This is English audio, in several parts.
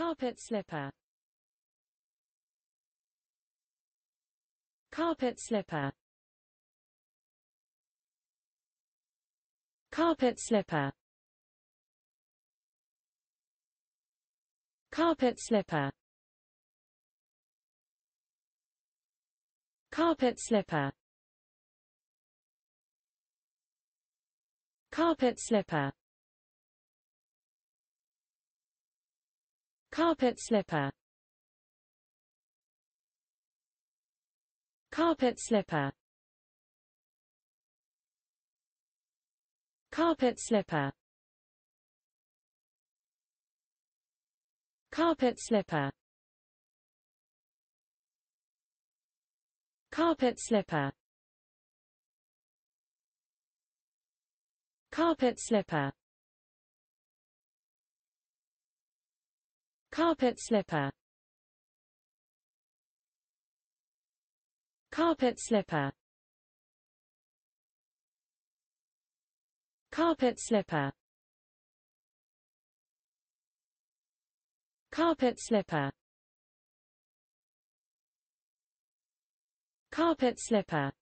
Carpet slipper Carpet slipper Carpet slipper Carpet slipper Carpet slipper Carpet slipper Carpet slipper Carpet slipper Carpet slipper Carpet slipper Carpet slipper Carpet slipper Carpet slipper Carpet slipper Carpet slipper Carpet slipper Carpet slipper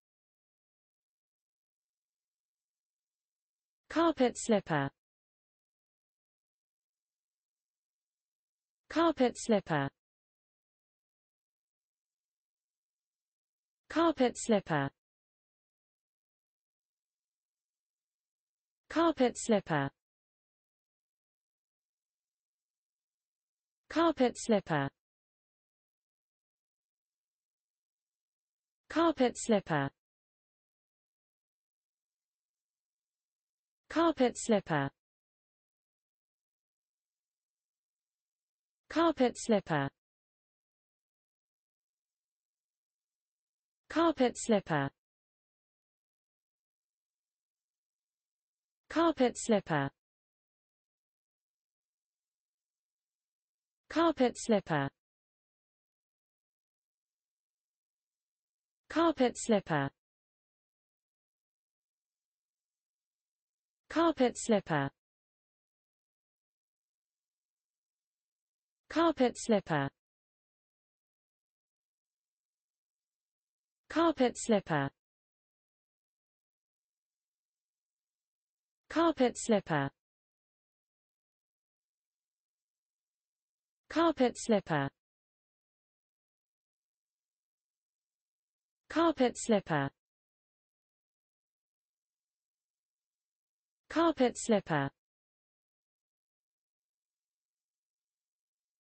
Carpet slipper Carpet slipper Carpet slipper Carpet slipper Carpet slipper Carpet slipper Carpet slipper Carpet slipper Carpet slipper Carpet slipper Carpet slipper Carpet slipper Carpet slipper Carpet slipper Carpet slipper Carpet slipper Carpet slipper Carpet slipper Carpet slipper